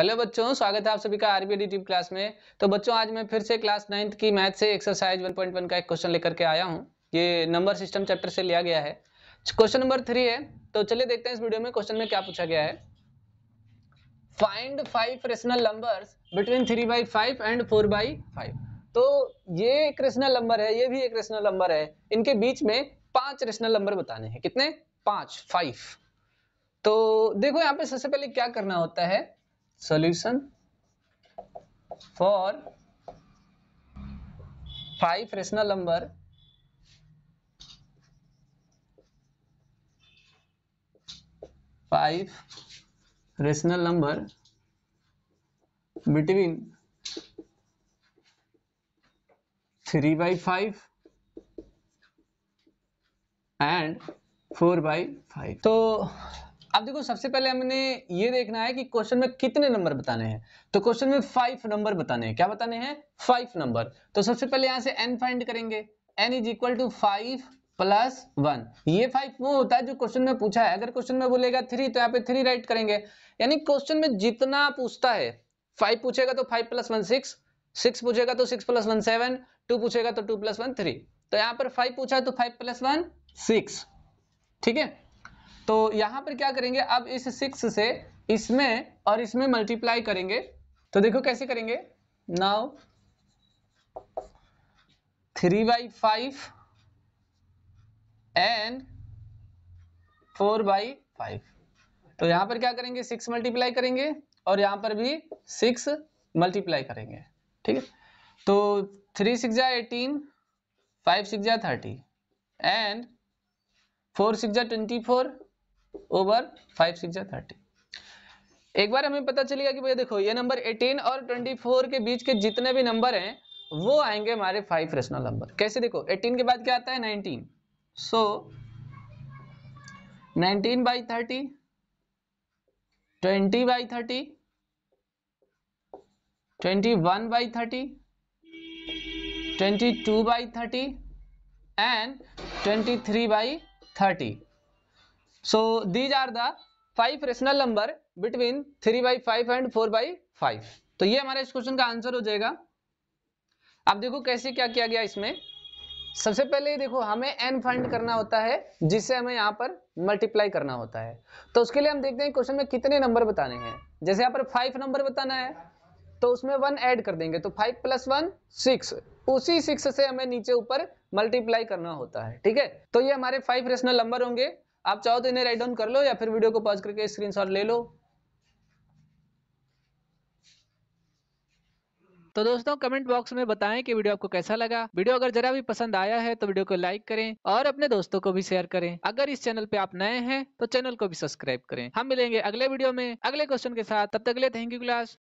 Hello बच्चों स्वागत है आप सभी का आरबीडी टीम क्लास में तो बच्चों आज मैं फिर से क्लास नाइन्थ की मैथ से एक्सरसाइज 1.1 का एक क्वेश्चन लेकर के आया हूं ये नंबर सिस्टम चैप्टर से लिया गया है क्वेश्चन नंबर थ्री है तो चलिए देखते हैं इस वीडियो में क्वेश्चन में क्या पूछा गया है find five rational number between three by and four by तो ये एक रेशनल नंबर है ये भी एक रेशनल नंबर है इनके बीच में पांच रेशनल नंबर बताने हैं कितने पांच फाइव तो देखो यहाँ पे सबसे पहले क्या करना होता है solution for five rational number five rational number between 3 by 5 and 4 by 5 so अब देखो सबसे पहले हमने ये देखना है कि क्वेश्चन में कितने नंबर बताने हैं तो क्वेश्चन में फाइव नंबर बताने हैं क्या बताने हैं फाइव नंबर तो सबसे पहले यहां से एन फाइंड करेंगे n is equal to five plus one ये फाइव वो होता है जो क्वेश्चन में पूछा है अगर क्वेश्चन में बोलेगा थ्री तो यहाँ पे थ्री राइट करेंगे यानी क्वेश्चन में जितना पूछता है फाइव पूछेगा तो five plus one six six पूछेगा तो six plus one seven two पूछेगा तो टू प्लस वन थ्री तो यहाँ पर फाइव पूछा तो फाइव प्लस वन सिक्स ठीक है तो यहां पर क्या करेंगे अब इस सिक्स से इसमें और इसमें मल्टीप्लाई करेंगे तो देखो कैसे करेंगे now three by five and four by five तो यहां पर क्या करेंगे सिक्स मल्टीप्लाई करेंगे और यहां पर भी सिक्स मल्टीप्लाई करेंगे ठीक है तो थ्री सिक्स जा एटीन फाइव सिक्स जा थर्टी एंड फोर सिक्स जा twenty four over five six या थर्टी एक बार हमें पता चलेगा कि भैया देखो ये नंबर 18 और 24 के बीच के जितने भी नंबर हैं वो आएंगे हमारे फाइव रेशनल नंबर कैसे देखो 18 के बाद क्या आता है 19 so so, 19 by thirty twenty by thirty twenty one by thirty twenty two by thirty and twenty three by thirty So these are the five rational number between 3 by 5 and 4 by 5. तो ये हमारे इस question का answer हो जाएगा अब देखो कैसे क्या किया गया इसमें सबसे पहले देखो हमें एन फाइंड करना होता है जिससे हमें यहाँ पर मल्टीप्लाई करना होता है तो उसके लिए हम देखते हैं क्वेश्चन में कितने नंबर बताने हैं जैसे यहाँ पर फाइव नंबर बताना है तो उसमें वन ऐड कर देंगे तो फाइव प्लस वन सिक्स उसी सिक्स से हमें नीचे ऊपर मल्टीप्लाई करना होता है ठीक है तो ये हमारे फाइव रेशनल नंबर होंगे आप चाहो तो इन्हें राइट डाउन कर लो या फिर वीडियो को पॉज करके स्क्रीन ले लो तो दोस्तों कमेंट बॉक्स में बताएं कि वीडियो आपको कैसा लगा वीडियो अगर जरा भी पसंद आया है तो वीडियो को लाइक करें और अपने दोस्तों को भी शेयर करें अगर इस चैनल पे आप नए हैं तो चैनल को भी सब्सक्राइब करें हम मिलेंगे अगले वीडियो में अगले क्वेश्चन के साथ तब तक के थैंक यू क्लास